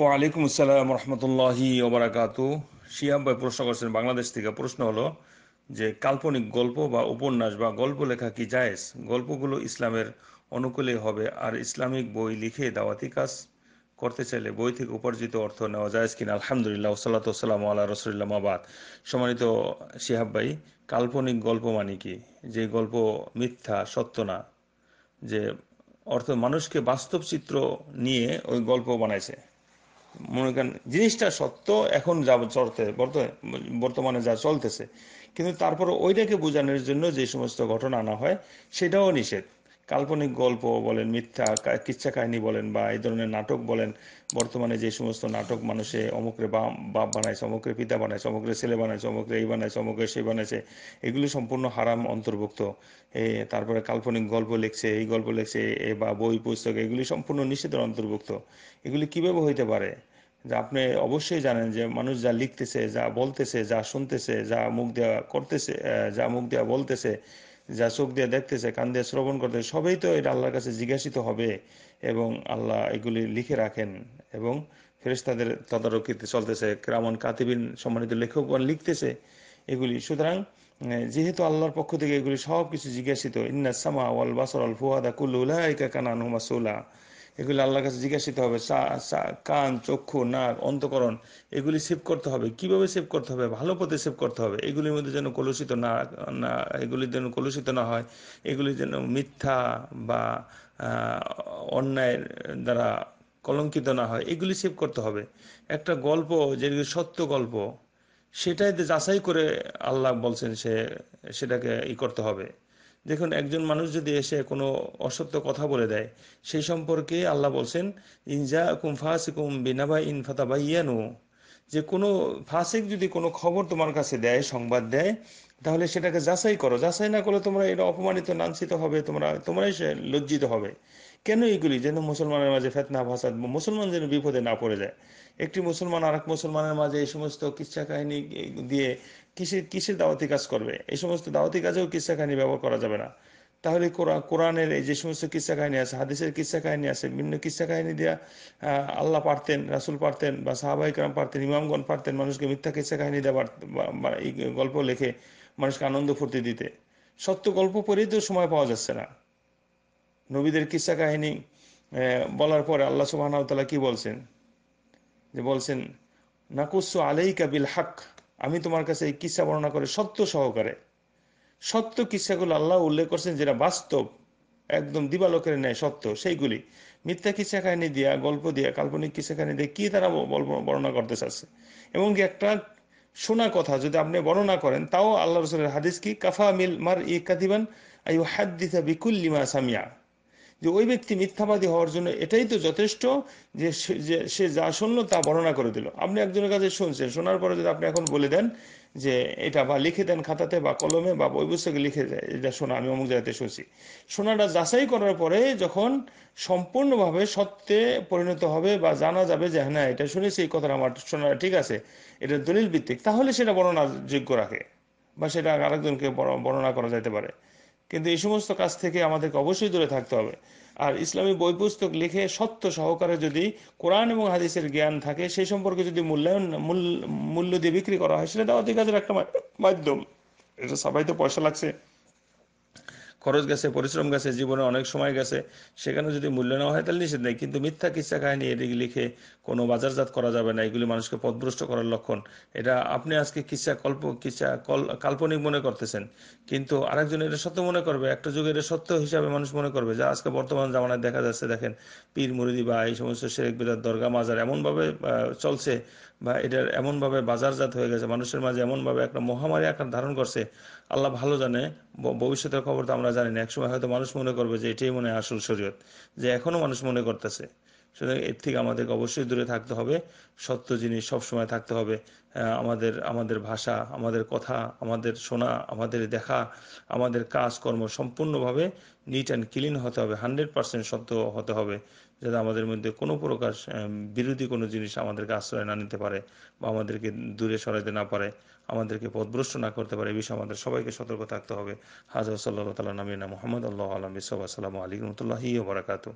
ও আলাইকুম আসসালাম রহমতুল্লাহি ওবরাকাত শিয়াম ভাই প্রশ্ন করছেন বাংলাদেশ থেকে প্রশ্ন হলো যে কাল্পনিক গল্প বা উপন্যাস বা গল্প লেখা কি জায়েজ গল্পগুলো ইসলামের অনুকূলে হবে আর ইসলামিক বই লিখে দাওয়াতি কাজ করতে চাইলে বই থেকে উপার্জিত অর্থ নেওয়া যায় কিনা আলহামদুলিল্লাহ সাল্লাতাম আল্লাহ রসুল্লাহ মাবাদ সম্মানিত শিহাব ভাই কাল্পনিক গল্প মানে কি যে গল্প মিথ্যা সত্য না যে অর্থ মানুষকে বাস্তব চিত্র নিয়ে ওই গল্প বানাইছে মনে করেন জিনিসটা সত্য এখন যা চলতে বর্তমানে যা চলতেছে কিন্তু তারপর ওইটাকে বোঝানোর জন্য যে সমস্ত ঘটনা আনা হয় সেটাও নিষেধ কাল্পনিক গল্প বলেন মিথ্যা কিচ্ছা কাহিনী বলেন বা এই ধরনের নাটক বলেন বর্তমানে যে সমস্ত নাটক মানুষে অমুকরে বাপ বানাইছে অমুকরে পিতা বানাইছে অমুকরে ছেলে বানাইছে অমুকরে এই বানাইছে অমুকরে সেই বানাইছে এগুলো সম্পূর্ণ হারাম অন্তর্ভুক্ত তারপরে কাল্পনিক গল্প লিখছে এই গল্প লিখছে এ বা বই পুস্তক এগুলি সম্পূর্ণ নিষেধের অন্তর্ভুক্ত এগুলি কিভাবে হইতে পারে যে আপনি অবশ্যই জানেন যে মানুষ যা লিখতেছে যা বলতেছে যা শুনতেছে যা মুখ দেওয়া করতেছে যা মুখ দেওয়া বলতেছে যা চোখ দিয়ে দেখতেছে কান দিয়ে শ্রবণ করতে সবই তো এটা আল্লাহর কাছে জিজ্ঞাসিত হবে এবং আল্লাহ এগুলি লিখে রাখেন এবং ফেরেস্তাদের তদারকিতে চলতেছে ক্রামন কাতিবিন সম্মানিত লেখকগণ লিখতেছে এগুলি সুতরাং যেহেতু আল্লাহর পক্ষ থেকে এগুলি সব কিছু জিজ্ঞাসিত ইন্নাসামা ওয়াল বাসর আল ফুয়াদা কুল্লা কানা নুমাসুল্লাহ এগুলি আল্লাহর কাছে জিজ্ঞাসিত হবে কান চক্ষু নাক অন্তকরণ এগুলি সেভ করতে হবে কিভাবে সেভ করতে হবে ভালো পথে সেভ করতে হবে এগুলির মধ্যে যেন কলুষিত না না এগুলি যেন কলুষিত না হয় এগুলি যেন মিথ্যা বা অন্যায়ের দ্বারা কলঙ্কিত না হয় এগুলি সেভ করতে হবে একটা গল্প যেগুলি সত্য গল্প সেটাই যাচাই করে আল্লাহ বলছেন সে সেটাকে ই করতে হবে দেখুন একজন মানুষ যদি এসে কোনো অসত্য কথা বলে দেয় সেই সম্পর্কে আল্লাহ বলছেন ইনজা বিনা বা ইনফাতা বা ইয়ানু যে কোনো ফাঁসেক যদি কোনো খবর তোমার কাছে দেয় সংবাদ দেয় তাহলে সেটাকে যাচাই করো যাচাই না করলে তোমরা এটা অপমানিত লাঞ্ছিত হবে তোমরা তোমরাই সে লজ্জিত হবে কেন এগুলি যেন মুসলমানের মাঝে ফেতনা ভাসাদ মুসলমান যেন বিপদে না পড়ে যায় একটি মুসলমান আর মুসলমানের মাঝে এই সমস্ত কিচ্ছা কাহিনী দিয়ে কিসের কিসের দাওয়াতি কাজ করবে এই সমস্ত দাওয়াতি কাজেও কিচ্ছা কাহিনী ব্যবহার করা যাবে না তাহলে কোরআনের এই যে সমস্ত কিচ্ছা কাহিনী আছে হাদিসের কিচ্ছা কাহিনী আছে বিভিন্ন কিচ্ছা কাহিনী দিয়া আল্লাহ পারতেন রাসুল পারতেন বা রাম পারতেন ইমামগণ পারতেন মানুষকে মিথ্যা কিচ্ছা কাহিনী দেওয়া গল্প লেখে মানুষকে আনন্দ ফুর্তি দিতে সত্য গল্প পড়েই তো সময় পাওয়া যাচ্ছে না নবীদের কিসা কাহিনী বলার পরে আল্লাহ সুবাহতালা কি বলছেন যে বলছেন নাকুসু আলাইকা বিল হাক আমি তোমার কাছে এই কিসা বর্ণনা করে সত্য সহকারে সত্য কিসাগুলো আল্লাহ উল্লেখ করছেন যেটা বাস্তব একদম দিবালোকের ন্যায় সত্য সেইগুলি মিথ্যা কিসা কাহিনী দিয়া গল্প দিয়া কাল্পনিক কিসা কাহিনী দিয়ে কি তারা বর্ণনা করতে চাচ্ছে এবং একটা শোনা কথা যদি আপনি বর্ণনা করেন তাও আল্লাহ রসুলের হাদিস কি কাফা মিল মার ই কাদিবান আই হাদ্দিসা বিকুল্লিমা সামিয়া যে ওই ব্যক্তি মিথ্যাবাদী হওয়ার জন্য এটাই তো যথেষ্ট যে সে যা শুনলো তা বর্ণনা করে দিল আপনি একজনের কাছে শুনছেন শোনার পরে যদি আপনি এখন বলে দেন যে এটা বা লিখে দেন খাতাতে বা কলমে বা বই পুস্তকে লিখে দেয় এটা শোনা আমি অমুক জায়গাতে শুনছি শোনাটা যাচাই করার পরে যখন সম্পূর্ণভাবে সত্যে পরিণত হবে বা জানা যাবে যে হ্যাঁ এটা শুনেছি এই কথাটা আমার শোনা ঠিক আছে এটা দলিল ভিত্তিক তাহলে সেটা বর্ণনা যোগ্য রাখে বা সেটা আরেকজনকে বর্ণনা করা যাইতে পারে কিন্তু এই সমস্ত কাজ থেকে আমাদেরকে অবশ্যই দূরে থাকতে হবে আর ইসলামী বই পুস্তক লিখে সত্য সহকারে যদি কোরআন এবং হাদিসের জ্ঞান থাকে সেই সম্পর্কে যদি মূল্যায়ন মূল্য দিয়ে বিক্রি করা হয় সেটা দাওয়াতি কাজের একটা মাধ্যম এটা সবাই তো পয়সা লাগছে খরচ গেছে পরিশ্রম গেছে জীবনে অনেক সময় গেছে সেখানে যদি মূল্য নেওয়া হয় তাহলে নিষেধ নেই কিন্তু মিথ্যা কিচ্ছা কাহিনী এদিকে লিখে কোনো বাজারজাত করা যাবে না এগুলি মানুষকে পদভ্রষ্ট করার লক্ষণ এটা আপনি আজকে কিচ্ছা কল্প কিচ্ছা কাল্পনিক মনে করতেছেন কিন্তু আরেকজন এটা সত্য মনে করবে একটা যুগে এটা সত্য হিসাবে মানুষ মনে করবে যা আজকে বর্তমান জামানায় দেখা যাচ্ছে দেখেন পীর মুরিদি বা এই সমস্ত শেখ বিদার দরগা মাজার এমনভাবে চলছে বা এটার এমনভাবে বাজারজাত হয়ে গেছে মানুষের মাঝে এমনভাবে একটা মহামারী আকার ধারণ করছে আল্লাহ ভালো জানে ভবিষ্যতের খবর তো আমরা জানি না একসময় হয়তো মানুষ মনে করবে যে এটাই মনে হয় আসল শরীয়ত যে এখনও মানুষ মনে করতেছে সুতরাং এর থেকে আমাদেরকে অবশ্যই দূরে থাকতে হবে সত্য জিনিস সবসময় থাকতে হবে আমাদের আমাদের ভাষা আমাদের কথা আমাদের শোনা আমাদের দেখা আমাদের কাজকর্ম সম্পূর্ণভাবে নিট অ্যান্ড ক্লিন হতে হবে হান্ড্রেড পার্সেন্ট সত্য হতে হবে যাতে আমাদের মধ্যে কোনো প্রকার বিরোধী কোনো জিনিস আমাদেরকে আশ্রয় না নিতে পারে বা আমাদেরকে দূরে সরাইতে না পারে আমাদেরকে পদভ্রষ্ট না করতে পারে এ বিষয়ে আমাদের সবাইকে সতর্ক থাকতে হবে হাজার সাল্লাহ তালা নামিনা মোহাম্মদ আল্লাহ আলম বিসাল্লামু আলাইকুম রহমতুল্লাহি বারাকাতু